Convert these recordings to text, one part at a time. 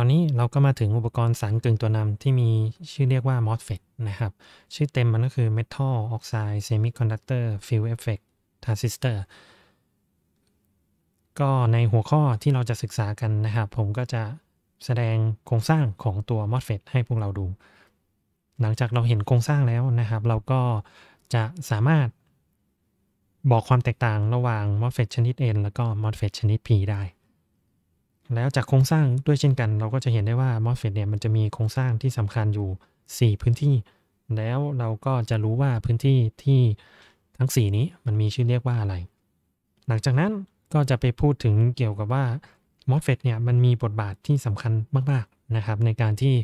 ตอนนี้เราก็มาถึงอุปกรณ์สารกึ่งตัวนำที่มีชื่อเรียกว่า MOSFET นะครับชื่อเต็มมันก็คือ Metal Oxide Semiconductor Field Effect Transistor ก็ในหัวข้อที่เราจะศึกษากันนะครับผมก็จะแสดงโครงสร้างของตัว MOSFET ให้พวกเราดู หลังจากเราเห็นโครงสร้างแล้วนะครับเราก็จะสามารถบอกความแตกต่างระหว่าง MOSFET ชนิด N แล้วก็ MOSFET ชนิด P ได้แล้วจากโครงสร้างด้วยเช่นกันเราก็จะเห็นได้ว่า MOSFET เนี่ยมันจะมีโครงสร้างที่สำคัญอยู่ 4 พื้นที่ แล้วเราก็จะรู้ว่าพื้นที่ที่ทั้ง 4 นี้มันมีชื่อเรียกว่าอะไร หลังจากนั้นก็จะไปพูดถึงเกี่ยวกับว่า MOSFET เนี่ยมันมีบทบาทที่สำคัญมากๆนะครับ ในการที่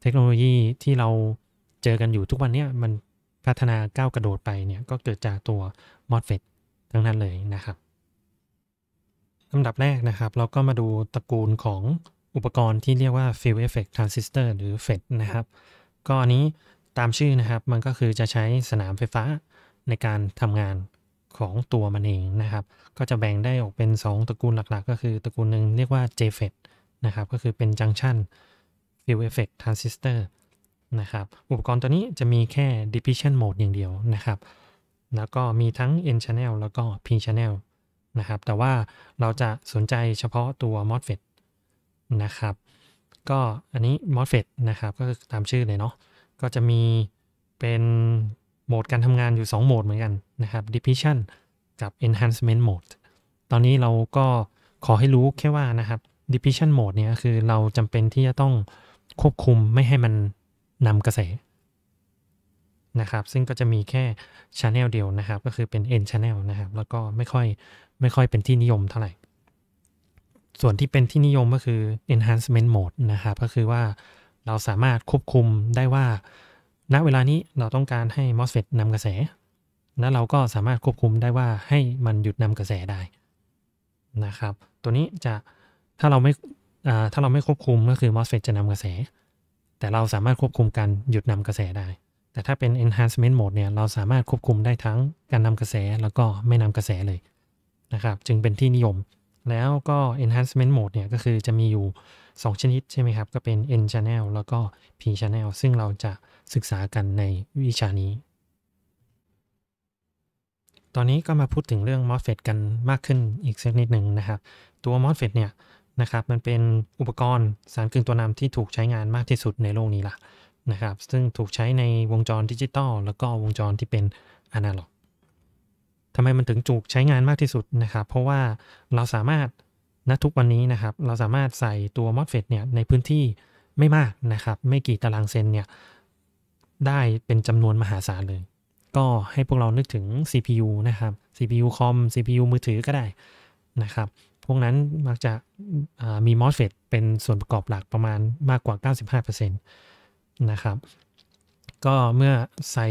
เทคโนโลยีที่เราเจอกันอยู่ทุกวันเนี่ยมันพัฒนาก้าวกระโดดไปเนี่ยก็เกิดจากตัว MOSFET ทั้งนั้นเลยนะครับลำดับแรกนะครับเราก็มาดูตระกูลของอุปกรณ์ที่เรียกว่า Field Effect Transistor หรือ FET นะครับ ก็อันนี้ตามชื่อนะครับมันก็คือจะใช้สนามไฟฟ้าในการทำงานของตัวมันเองนะครับ ก็จะแบ่งได้ออกเป็น 2 ตระกูลหลักๆ ก็คือตระกูลหนึ่งเรียกว่า JFET นะครับ ก็คือเป็น Junction Field Effect Transistor นะครับ อุปกรณ์ตัวนี้จะมีแค่ Depletion Mode อย่างเดียวนะครับแล้วก็มีทั้ง N Channel แล้วก็ P Channel นะครับ แต่ว่าเราจะสนใจเฉพาะตัว MOSFET นะครับ ก็อันนี้ MOSFET นะครับ ก็ตามชื่อเลยเนาะก็จะมีเป็น โหมดการทำงานอยู่ 2 โหมดเหมือนกัน นะครับ depletion กับ enhancement mode ตอนนี้เราก็ขอให้รู้แค่ว่านะครับ depletion mode เนี่ยคือเราจำเป็นที่จะต้องควบคุมไม่ให้มันนำกระแสนะครับ ซึ่งก็จะมีแค่ Channel เดียวนะครับก็คือเป็น N Channel นะครับแล้วก็ไม่ค่อยไม่ค่อยเป็นที่นิยมเท่าไหร่ ส่วนที่เป็นที่นิยมก็คือ enhancement mode นะครับก็คือว่าเราสามารถควบคุมได้ว่า ณ เวลานี้เราต้องการให้ MOSFET นำกระแสแล้วเราก็สามารถควบคุมได้ว่าให้มันหยุดนำกระแสได้นะครับ ตัวนี้จะ ถ้าเราไม่ถ้าเราไม่ควบคุมก็คือ MOSFET จะนำกระแส แต่เราสามารถควบคุมการหยุดนำกระแสได้ แต่ถ้าเป็น enhancement mode เนี่ยเราสามารถควบคุมได้ทั้งการนำกระแสแล้วก็ไม่นำกระแสเลยนะครับจึงเป็นที่นิยมแล้วก็ enhancement mode เนี่ยก็คือจะมีอยู่ 2 ชนิดใช่ไหมครับ ก็เป็น N channel แล้วก็ P channel ซึ่งเราจะศึกษากันในวิชานี้ ตอนนี้ก็มาพูดถึงเรื่อง MOSFET กันมากขึ้นอีกสักนิดหนึ่งนะครับตัว MOSFET เนี่ยนะครับมันเป็นอุปกรณ์สารกึ่งตัวนำที่ถูกใช้งานมากที่สุดในโลกนี้ล่ะนะครับซึ่งถูกใช้ในวงจรดิจิตอลแล้วก็วงจรที่เป็นอนาล็อกทำไมมันถึงจุกใช้งานมากที่สุดนะครับ เพราะว่าเราสามารถณทุกวันนี้นะครับ เราสามารถใส่ตัว MOSFET เนี่ยในพื้นที่ไม่มากนะครับ ไม่กี่ตารางเซนเนี่ยได้เป็นจำนวนมหาศาลเลย ก็ให้พวกเรานึกถึง CPU นะครับ CPU คอม CPU มือถือก็ได้นะครับ พวกนั้นมักจะมี MOSFET เป็นส่วนประกอบหลักประมาณมากกว่า 95%นะครับก็เมื่อใส่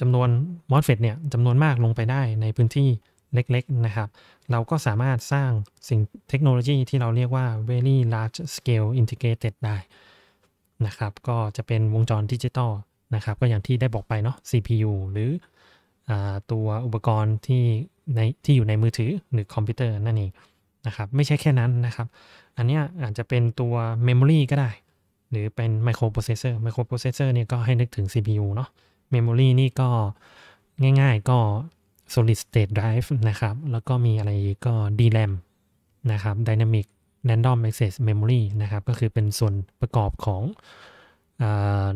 จำนวน มอสเฟตเนี่ยจำนวนมากลงไปได้ในพื้นที่เล็กๆนะครับ เราก็สามารถสร้างสิ่งเทคโนโลยีที่เราเรียกว่า very large scale integrated ได้นะครับก็จะเป็นวงจรดิจิตอลนะครับ ก็อย่างที่ได้บอกไปเนาะ CPU หรืออตัวอุปกรณ์ที่ในที่อยู่ในมือถือหรือคอมพิวเตอร์นั่นเองนะครับ ไม่ใช่แค่นั้นนะครับ อันนี้อาจจะเป็นตัวเมมโมรีก็ได้หรือเป็นไมโครโปรเซสเซอร์ไมโครโปรเซสเซอร์เนี่ยก็ให้นึกถึง CPU เนาะเมมโมรีนี่ก็ง่ายๆก็ solid state drive นะครับ แล้วก็มีอะไรก็ DRAM นะครับ dynamic random access memory นะครับ ก็คือเป็นส่วนประกอบของ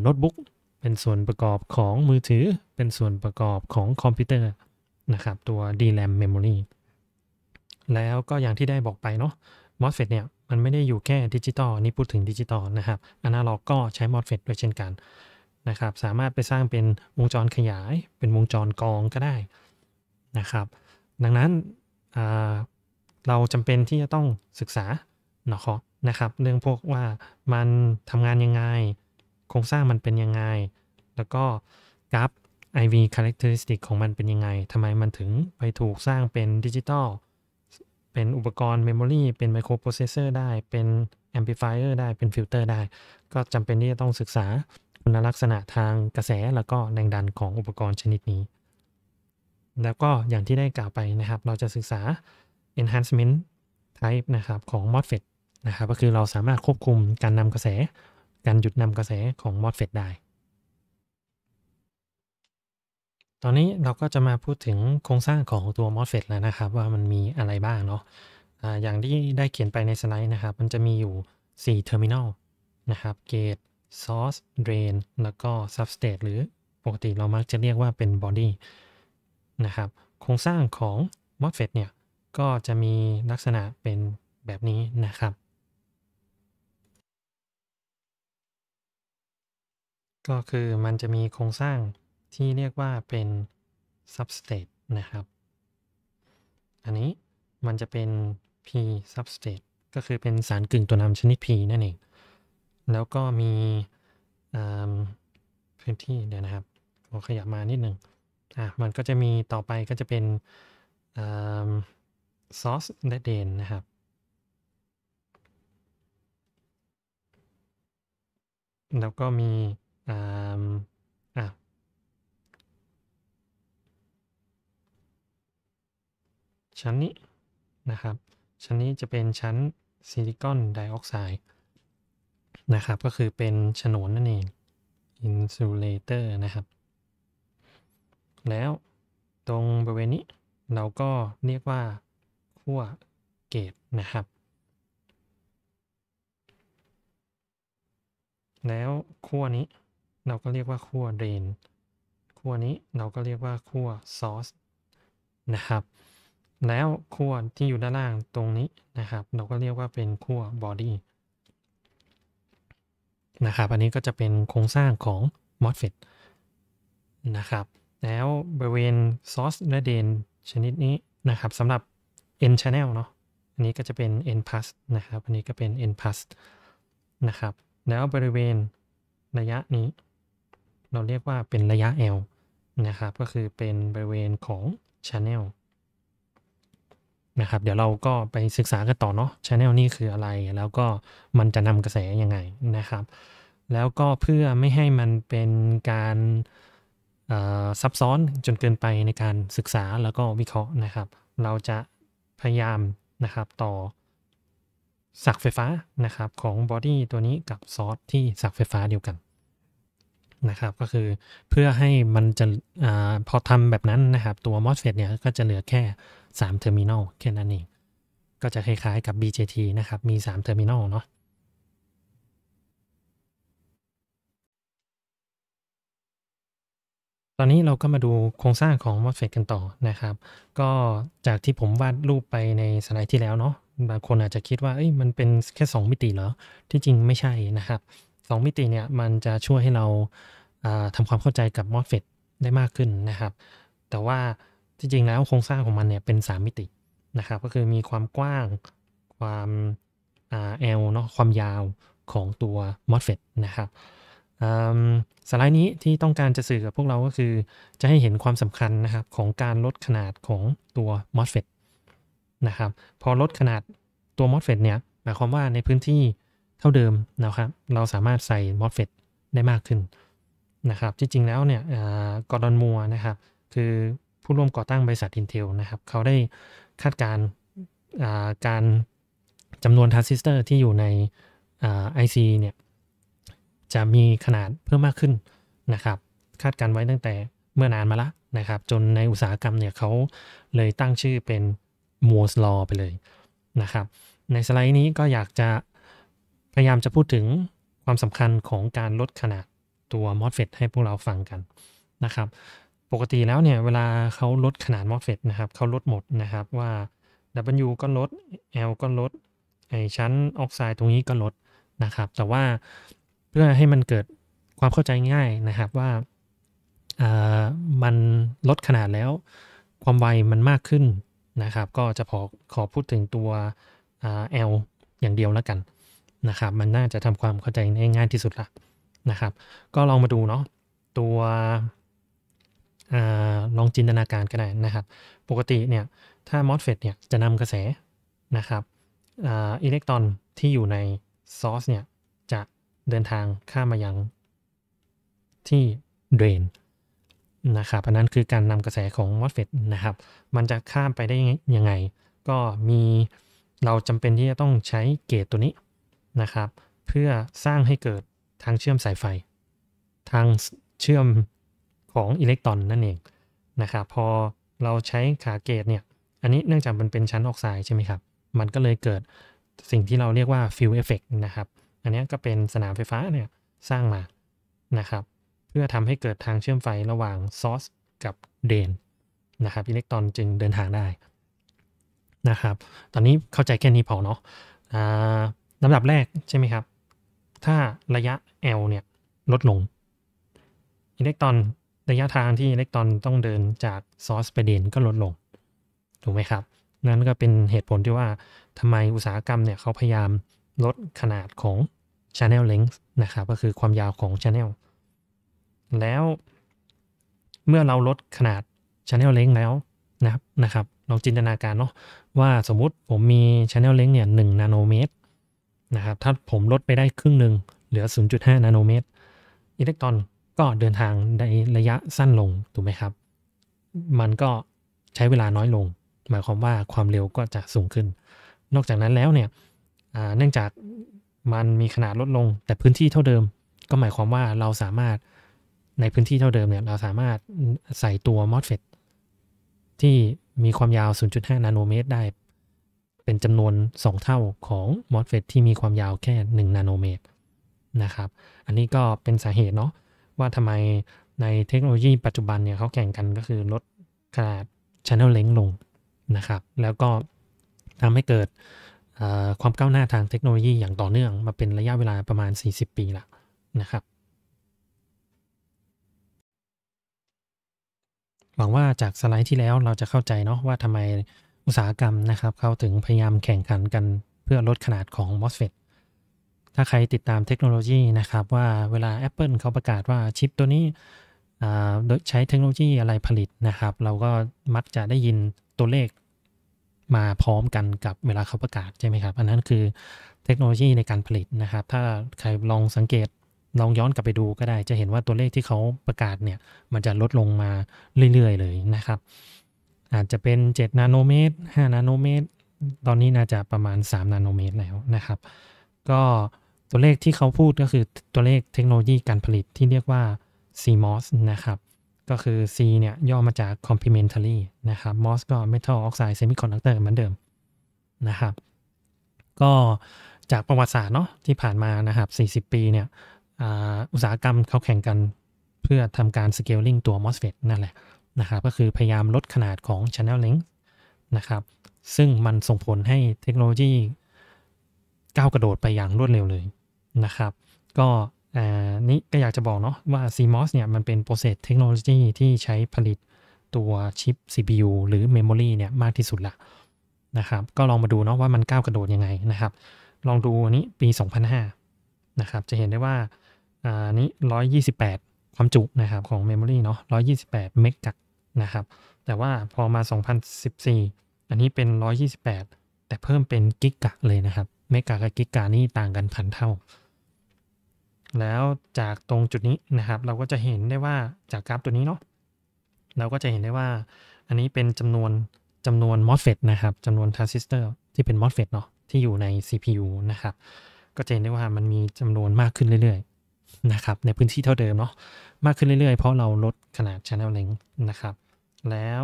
โน้ตบุ๊กเป็นส่วนประกอบของมือถือเป็นส่วนประกอบของคอมพิวเตอร์ นะครับ ตัว DRAM memory แล้วก็อย่างที่ได้บอกไปเนาะ MOSFET เนี่ยมันไม่ได้อยู่แค่ดิจิตอลนี่พูดถึงดิจิตอลนะครับอนาล็อกก็ใช้มอสเฟตด้วยเช่นกันนะครับสามารถไปสร้างเป็นวงจรขยายเป็นวงจรกองก็ได้นะครับดังนั้นเราจำเป็นที่จะต้องศึกษาเนาะนะครับเรื่องพวกว่ามันทำงานยังไงโครงสร้างมันเป็นยังไง แล้วก็กราฟ IV characteristic ของมันเป็นยังไงทำไมมันถึงไปถูกสร้างเป็นดิจิตอลเป็นอุปกรณ์เมมโมรีเป็นไมโครโปรเซสเซอร์ได้เป็นแอมพลิฟายเออร์ได้เป็นฟิลเตอร์ได้ ก็จำเป็นที่จะต้องศึกษา คุณลักษณะทางกระแสแล้วก็แรงดันของอุปกรณ์ชนิดนี้ แล้วก็อย่างที่ได้กล่าวไปนะครับ เราจะศึกษา enhancement type นะครับของ MOSFET นะครับก็คือเราสามารถควบคุมการนำกระแสการหยุดนำกระแสของ MOSFET ได้ตอนนี้เราก็จะมาพูดถึงโครงสร้างของตัว MOSFET แล้วนะครับ ว่ามันมีอะไรบ้างเนาะอะอย่างที่ได้เขียนไปในสไลด์นะครับ มันจะมีอยู่ 4 Terminal นะครับ Gate Source Drain แล้วก็ Substrate หรือปกติเรามักจะเรียกว่าเป็น Body นะครับ โครงสร้างของ MOSFET เนี่ยก็จะมีลักษณะเป็นแบบนี้นะครับ ก็คือมันจะมีโครงสร้างที่เรียกว่าเป็น substrate นะครับ อันนี้มันจะเป็น p substrate ก็คือเป็นสารกึ่งตัวนำชนิด p นั่นเอง แล้วก็มีพื้นที่เดี๋ยวนะครับผมขยับมานิดหนึ่ง อ่ะ มันก็จะมีต่อไปก็จะเป็น source และ drain นะครับ แล้วก็มีอ่าชั้นนี้นะครับ ชั้นนี้จะเป็นชั้นซิลิคอนไดออกไซด์นะครับ ก็คือเป็นฉนวนนั่นเองอินซูเลเตอร์นะครับ แล้วตรงบริเวณนี้เราก็เรียกว่าขั้วเกตนะครับ แล้วขั้วนี้เราก็เรียกว่าขั้วเรน ขั้วนี้เราก็เรียกว่าขั้วซอสนะครับแล้วขั้วที่อยู่ด้านล่างตรงนี้นะครับเราก็เรียกว่าเป็นขั้วบอดี้นะครับอันนี้ก็จะเป็นโครงสร้างของ MOSFET นะครับแล้วบริเวณ source และ drain ชนิดนี้นะครับสำหรับ n channel เนาะอันนี้ก็จะเป็น n plus นะครับอันนี้ก็เป็น n plus นะครับแล้วบริเวณระยะนี้ เราเรียกว่าเป็นระยะ L นะครับก็คือเป็นบริเวณของ channel นะครับเดี๋ยวเราก็ไปศึกษากันต่อเนาะชแนลนี่คืออะไรแล้วก็มันจะนำกระแสยังไงนะครับ แล้วก็เพื่อไม่ให้มันเป็นการซับซ้อนจนเกินไปในการศึกษาแล้วก็วิเคราะห์นะครับ เราจะพยายามนะครับต่อสักไฟฟ้านะครับของบอดี้ตัวนี้กับซอสที่สักไฟฟ้าเดียวกันนะครับก็คือเพื่อให้มันจะอพอทำแบบนั้นนะครับตัวมอสเฟตเนี่ยก็จะเหลือแค่3 Terminal แค่นั้นเอง ก็จะคล้ายๆกับ BJT นะครับ มี 3 Terminal เนาะตอนนี้เราก็มาดูโครงสร้างของ MOSFET กันต่อนะครับ ก็จากที่ผมวาดรูปไปในสไลด์ที่แล้วเนาะบางคนอาจจะคิดว่าเอ้ยมันเป็นแค่ 2 มิติเหรอ ที่จริงไม่ใช่นะครับ 2 มิติเนี่ยมันจะช่วยให้เราาทำความเข้าใจกับ MOSFET ได้มากขึ้นนะครับ แต่ว่าจริงๆแล้วโครงสร้างของมันเนี่ยเป็น 3 มิตินะครับก็คือมีความกว้างความแอลเนาะความยาวของตัว MOSFET นะครับสไลด์นี้ที่ต้องการจะสื่อกับพวกเราก็คือจะให้เห็นความสำคัญนะครับของการลดขนาดของตัว MOSFET นะครับพอลดขนาดตัว MOSFET เนี่ยหมายความว่าในพื้นที่ เท่าเดิมนะครับเราสามารถใส่ MOSFET ได้มากขึ้นนะครับจริงๆแล้วเนี่ยกอร์ดอนมัวนะครับคือผู้ร่วมก่อตั้งบริษัท Intel นะครับ เขาได้คาดการการจำนวนทรานซิสเตอร์ที่อยู่ในไอซีเนี่ยจะมีขนาดเพิ่มมากขึ้นนะครับ คาดการไว้ตั้งแต่เมื่อนานมาละนะครับจนในอุตสาหกรรมเนี่ยเขาเลยตั้งชื่อเป็นมัวสลอไปเลยนะครับ ในสไลด์นี้ก็อยากจะพยายามจะพูดถึงความสำคัญของการลดขนาดตัว MOSFET ให้พวกเราฟังกันนะครับปกติแล้วเนี่ยเวลาเขาลดขนาดมอสเฟตนะครับเขาลดหมดนะครับว่า W ก็ลด L ก็ลดไอชั้นออกไซด์ตรงนี้ก็ลดนะครับแต่ว่าเพื่อให้มันเกิดความเข้าใจง่ายนะครับว่าามันลดขนาดแล้ว ความไวมันมากขึ้นนะครับก็จะขอขอพูดถึงตัว L อย่างเดียวแล้วกันนะครับมันน่าจะทำความเข้าใจง่ายที่สุดละนะครับก็ลองมาดูเนาะตัวลองจินตนาการก็ได้นะครับ ปกติเนี่ย ถ้ามอสเฟตเนี่ย จะนำกระแสนะครับอิเล็กตรอนที่อยู่ในซอร์สเนี่ย จะเดินทางข้ามมายัง ที่เดรนนะครับอันนั้นคือการนำกระแสของมอสเฟตนะครับ มันจะข้ามไปได้ยังไง ก็มีเราจำเป็นที่จะต้องใช้เกตตัวนี้นะครับ เพื่อสร้างให้เกิดทางเชื่อมสายไฟ ทางเชื่อมของอิเล็กตรอนนั่นเองนะครับพอเราใช้ขาเกตเนี่ยอันนี้เนื่องจากมันเป็นชั้นออกไซด์ใช่ไหมครับมันก็เลยเกิดสิ่งที่เราเรียกว่าฟิลเอฟเฟกนะครับอันนี้ก็เป็นสนามไฟฟ้าเนี่ยสร้างมานะครับเพื่อทำให้เกิดทางเชื่อมไฟระหว่างซอสกับเดนนะครับอิเล็กตรอนจึงเดินทางได้นะครับตอนนี้เข้าใจแค่นี้พอเนาะลำดับแรกใช่ไหมครับถ้าระยะ L เนี่ยลดลงอิเล็กตรอนระยะทางที่อิเล็กตรอนต้องเดินจากซอสไปเดนก็ลดลง ถูกไหมครับ นั่นก็เป็นเหตุผลที่ว่าทำไมอุตสาหกรรมเนี่ยเขาพยายามลดขนาดของ Channel Length นะครับก็คือความยาวของ Channel แล้วเมื่อเราลดขนาด Channel Length แล้วนะครับนะครับ ลองจินตนาการเนาะว่าสมมุติผมมี Channel Length เนี่ยหนึ่งนาโนเมตรนะครับถ้าผมลดไปได้ครึ่งหนึ่งเหลือ 0.5 นาโนเมตรอิเล็กตรอนก็เดินทางในระยะสั้นลง ถูกไหมครับ มันก็ใช้เวลาน้อยลง หมายความว่าความเร็วก็จะสูงขึ้น นอกจากนั้นแล้วเนี่ยเนื่องจากมันมีขนาดลดลงแต่พื้นที่เท่าเดิม ก็หมายความว่าเราสามารถในพื้นที่เท่าเดิมเนี่ยเราสามารถใส่ตัวมอสเฟตที่มีความยาว 0.5 นาโนเมตรได้ เป็นจำนวน 2 เท่าของมอสเฟตที่มีความยาวแค่ 1 นาโนเมตรนะครับ อันนี้ก็เป็นสาเหตุเนาะว่าทำไมในเทคโนโลยีปัจจุบันเนี่ยเขาแข่งกันก็คือลดขนาด Channel เล็งลงนะครับ แล้วก็ทำให้เกิดความก้าวหน้าทางเทคโนโลยีอย่างต่อเนื่องมาเป็นระยะเวลาประมาณ 40 ปีละนะครับ หวังว่าจากสไลด์ที่แล้วเราจะเข้าใจเนาะว่าทำไมอุตสาหกรรมนะครับเขาถึงพยายามแข่งขันกันเพื่อลดขนาดของ MOSFET ถ้าใครติดตามเทคโนโลยีนะครับ ว่าเวลา Apple เขาประกาศว่าชิปตัวนี้ใช้เทคโนโลยีอะไรผลิตนะครับ เราก็มักจะได้ยินตัวเลขมาพร้อมกันกับเวลาเขาประกาศใช่ไหมครับอันนั้นคือเทคโนโลยีในการผลิตนะครับ ถ้าใครลองสังเกตลองย้อนกลับไปดูก็ได้ จะเห็นว่าตัวเลขที่เขาประกาศเนี่ยมันจะลดลงมาเรื่อยๆเลยนะครับ อาจจะเป็น7นาโนเมตร5 นาโนเมตร ตอนนี้น่าจะประมาณ 3 นาโนเมตร แล้วนะครับ ก็ตัวเลขที่เขาพูดก็คือตัวเลขเทคโนโลยีการผลิตที่เรียกว่า CMOS นะครับ ก็คือ C เนี่ยย่อมาจาก complementary นะครับ MOS ก็ metal oxide semiconductor เหมือนเดิมนะครับ ก็จากประวัติศาสตร์เนาะที่ผ่านมานะครับ 40 ปีเนี่ยอุตสาหกรรมเขาแข่งกันเพื่อทำการ scaling ตัว MOSFET นั่นแหละนะครับ ก็คือพยายามลดขนาดของ channel length นะครับ ซึ่งมันส่งผลให้เทคโนโลยีก้าวกระโดดไปอย่างรวดเร็วเลยนะครับก็นี่ก็อยากจะบอกเนาะว่า CMOS เนี่ยมันเป็นโปรเซสเทคโนโลยีที่ใช้ผลิตตัวชิป CPU หรือเมมโมรีเนี่ยมากที่สุดละนะครับก็ลองมาดูเนาะว่ามันก้าวกระโดดยังไงนะครับลองดูอันนี้ปี 2005นะครับจะเห็นได้ว่าอันนี้ 128 ความจุนะครับของเมมโมรีเนาะ128 เมกะนะครับ แต่ว่าพอมา 2014 อันนี้เป็น 128 แต่เพิ่มเป็นกิกะเลยนะครับ เมกะกับกิกะนี่ต่างกันพันเท่าแล้วจากตรงจุดนี้นะครับเราก็จะเห็นได้ว่าจากกราฟตัวนี้เนาะเราก็จะเห็นได้ว่า อันนี้เป็นจำนวนจำนวน MOSFET นะครับจำนวนทรานซิสเตอร์ ที่เป็น MOSFET เนาะที่อยู่ใน CPU นะครับก็จะเห็นได้ว่ามันมีจำนวนมากขึ้นเรื่อยๆนะครับในพื้นที่เท่าเดิมเนาะมากขึ้นเรื่อยๆ เพราะเราลดขนาด Channel l e n g นะครับแล้ว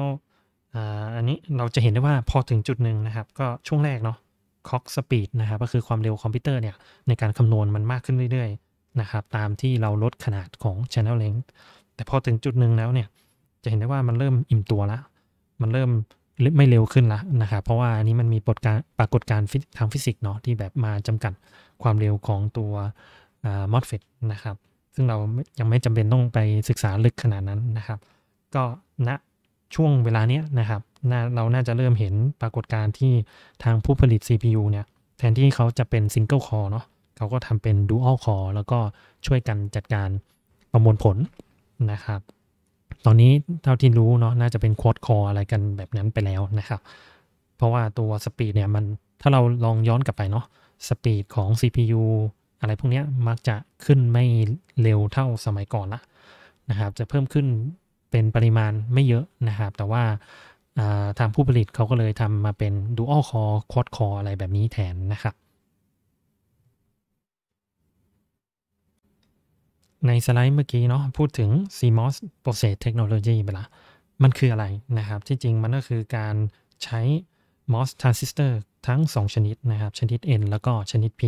อันนี้เราจะเห็นได้ว่าพอถึงจุดหนึ่งนะครับก็ช่วงแรกเนาะ clock speed นะครับก็คือความเร็วคอมพิวเตอร์เนี่ยในการคำนวณมันมากขึ้นเรื่อยๆนะครับ ตามที่เราลดขนาดของ Channel Length แต่พอถึงจุดหนึ่งแล้วเนี่ย จะเห็นได้ว่ามันเริ่มอิ่มตัวละมันเริ่มไม่เร็วขึ้นละนะครับเพราะว่าอันนี้มันมีปรากฏการปรากฏการทางฟิสิกส์เนาะที่แบบมาจำกัดความเร็วของตัวมอสเฟตนะครับซึ่งเรายังไม่จำเป็นต้องไปศึกษาลึกขนาดนั้นนะครับก็ณนะช่วงเวลาเนี้ยนะครับ เราน่าจะเริ่มเห็นปรากฏการณ์ที่ทางผู้ผลิต CPU เนี่ยแทนที่เขาจะเป็นซิงเกิลคอร์เนาะเขาก็ทำเป็นดูอัลคอแล้วก็ช่วยกันจัดการประมวลผลนะครับ ตอนนี้เท่าที่รู้เนาะน่าจะเป็นควอดคออะไรกันแบบนั้นไปแล้วนะครับ เพราะว่าตัวสปีดเนี่ยมันถ้าเราลองย้อนกลับไปเนาะสปีดของ CPU อะไรพวกนี้มักจะขึ้นไม่เร็วเท่าสมัยก่อนละนะครับ จะเพิ่มขึ้นเป็นปริมาณไม่เยอะนะครับ แต่ว่าทางผู้ผลิตเขาก็เลยทำมาเป็น Dual Core Quad Core อะไรแบบนี้แทนนะครับในสไลด์เมื่อกี้เนาะพูดถึง CMOS Process Technology ไปละ มันคืออะไรนะครับที่จริงมันก็คือการใช้ MOS transistor ทั้ง 2 ชนิดนะครับชนิด N แล้วก็ชนิด P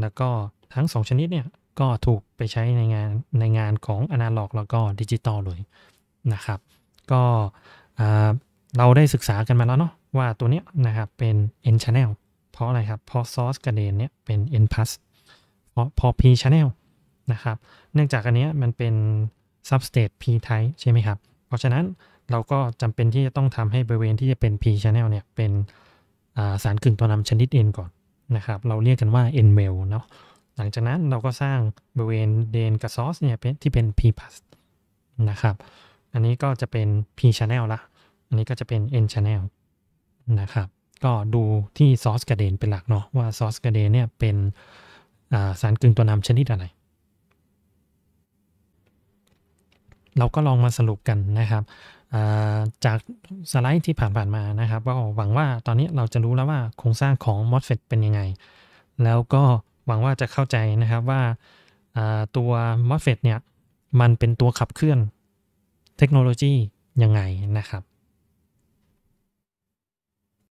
แล้วก็ทั้ง 2 ชนิดเนี่ยก็ถูกไปใช้ในงานในงานของอนาล็อกแล้วก็ดิจิตอลเลยนะครับ ก็เราได้ศึกษากันมาแล้วเนาะว่าตัวเนี้ยนะครับเป็น N channel เพราะอะไรครับเพราะ source กระเด็นเนี่ยเป็น N plus เพราะพอ P channel นะครับเนื่องจากอันนี้มันเป็น substrate p type ใช่ไหมครับ เพราะฉะนั้นเราก็จำเป็นที่จะต้องทำให้บริเวณที่จะเป็น p channel เนี่ยเป็นสารกึ่งตัวนำชนิด n ก่อนนะครับ เราเรียกกันว่า n w e l l เนาะ หลังจากนั้นเราก็สร้างบริเวณเดนกับซอสเนี่ยที่เป็น p plus นะครับ อันนี้ก็จะเป็น p channel ละ อันนี้ก็จะเป็น n channel นะครับ ก็ดูที่ซอสกระเด็นเป็นหลักเนาะว่าซอสกระเด็นเนี่ยเป็นสารกึ่งตัวนำชนิดอะไรเราก็ลองมาสรุปกันนะครับ จากสไลด์ที่ผ่านๆมานะครับก็หวังว่าตอนนี้เราจะรู้แล้วว่า โครงสร้างของ MOSFET เป็นยังไง แล้วก็หวังว่าจะเข้าใจนะครับว่าตัว MOSFET เนี่ยมันเป็นตัวขับเคลื่อนเทคโนโลยียังไงนะครับ